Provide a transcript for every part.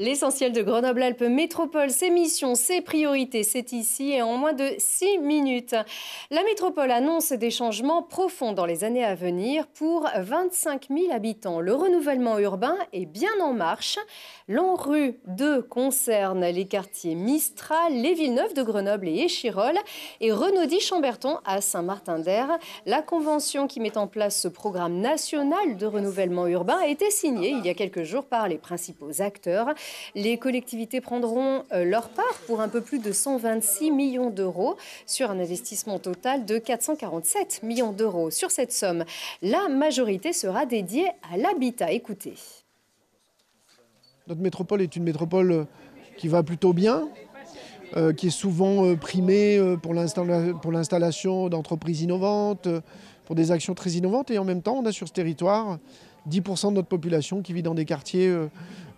L'essentiel de Grenoble-Alpes Métropole, ses missions, ses priorités, c'est ici et en moins de 6 minutes. La métropole annonce des changements profonds dans les années à venir pour 25 000 habitants. Le renouvellement urbain est bien en marche. L'ANRU 2 concerne les quartiers Mistral, les Villeneuve de Grenoble et Échirolles et Renaudy-Chamberton à Saint-Martin-d'Air. La convention qui met en place ce programme national de renouvellement urbain a été signée il y a quelques jours par les principaux acteurs. Les collectivités prendront euh, leur part pour un peu plus de 126 millions d'euros sur un investissement total de 447 millions d'euros. Sur cette somme, la majorité sera dédiée à l'habitat. Écoutez. Notre métropole est une métropole euh, qui va plutôt bien, euh, qui est souvent primée pour l'installation d'entreprises innovantes, pour des actions très innovantes. Et en même temps, on a sur ce territoire 10% de notre population qui vit dans des quartiers, euh,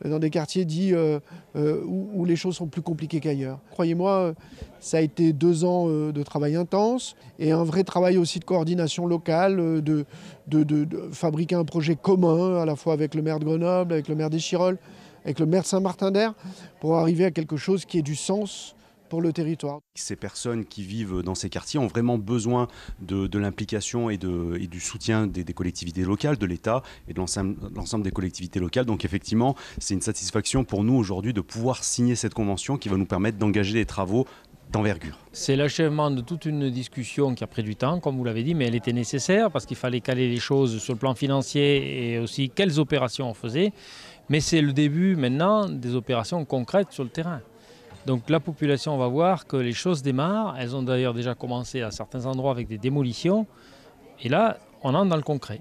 dans des quartiers dits euh, euh, où, les choses sont plus compliquées qu'ailleurs. Croyez-moi, ça a été deux ans de travail intense et un vrai travail aussi de coordination locale, de, de, fabriquer un projet commun à la fois avec le maire de Grenoble, avec le maire des Chiroles, avec le maire de Saint-Martin-d'Air, pour arriver à quelque chose qui ait du sens pour le territoire. Ces personnes qui vivent dans ces quartiers ont vraiment besoin de, l'implication et, du soutien des, collectivités locales, de l'État et de l'ensemble des collectivités locales. Donc effectivement, c'est une satisfaction pour nous aujourd'hui de pouvoir signer cette convention qui va nous permettre d'engager des travaux d'envergure. c'est l'achèvement de toute une discussion qui a pris du temps, comme vous l'avez dit, mais elle était nécessaire parce qu'il fallait caler les choses sur le plan financier et aussi quelles opérations on faisait. Mais c'est le début maintenant des opérations concrètes sur le terrain. Donc la population va voir que les choses démarrent. Elles ont d'ailleurs déjà commencé à certains endroits avec des démolitions. Et là, on entre dans le concret.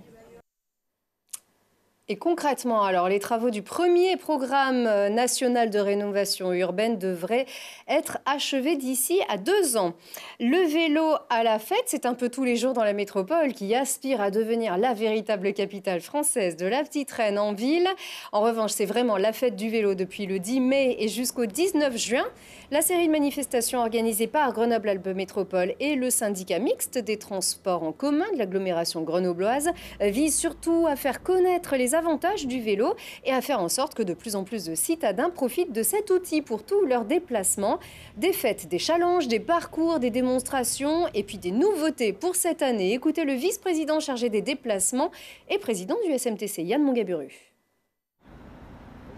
Et concrètement, alors, les travaux du premier programme euh, national de rénovation urbaine devraient être achevés d'ici à deux ans. Le vélo à la fête, c'est un peu tous les jours dans la métropole qui aspire à devenir la véritable capitale française de la petite reine en ville. En revanche, c'est vraiment la fête du vélo depuis le 10 mai et jusqu'au 19 juin. La série de manifestations organisées par Grenoble Alpes Métropole et le syndicat mixte des transports en commun de l'agglomération grenobloise vise surtout à faire connaître les avantage du vélo et à faire en sorte que de plus en plus de citadins profitent de cet outil pour tous leurs déplacements. Des fêtes, des challenges, des parcours, des démonstrations et puis des nouveautés pour cette année. Écoutez le vice-président chargé des déplacements et président du SMTC, Yann Mongaburu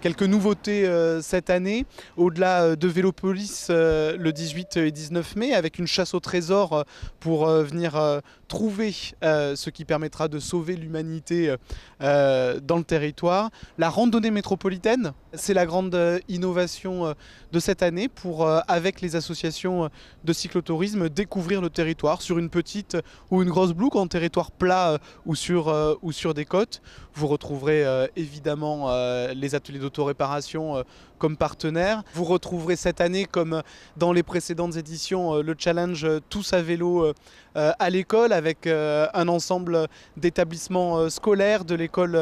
quelques nouveautés euh, cette année, au-delà euh, de Vélopolis euh, le 18 et 19 mai, avec une chasse au trésor pour venir trouver ce qui permettra de sauver l'humanité dans le territoire. La randonnée métropolitaine, c'est la grande innovation de cette année pour, avec les associations de cyclotourisme, découvrir le territoire sur une petite ou une grosse blouque, en territoire plat ou, sur, ou sur des côtes. Vous retrouverez évidemment les ateliers de réparation euh, comme partenaire. Vous retrouverez cette année, comme dans les précédentes éditions, euh, le challenge euh, Tous à vélo à l'école avec un ensemble d'établissements scolaires de l'école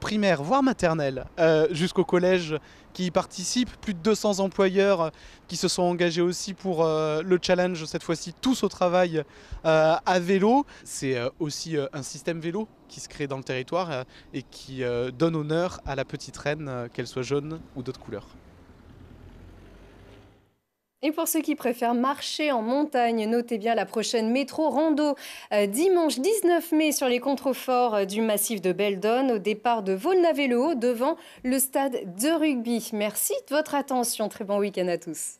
primaire, voire maternelle, jusqu'au collège qui y participent, plus de 200 employeurs qui se sont engagés aussi pour le challenge, cette fois-ci tous au travail à vélo. C'est aussi un système vélo qui se crée dans le territoire et qui donne honneur à la petite reine qu'elle soit jaune ou d'autres couleurs. Et pour ceux qui préfèrent marcher en montagne, notez bien la prochaine métro rando euh, dimanche 19 mai sur les contreforts euh, du massif de Beldon au départ de volnavé haut devant le stade de rugby. Merci de votre attention. Très bon week-end à tous.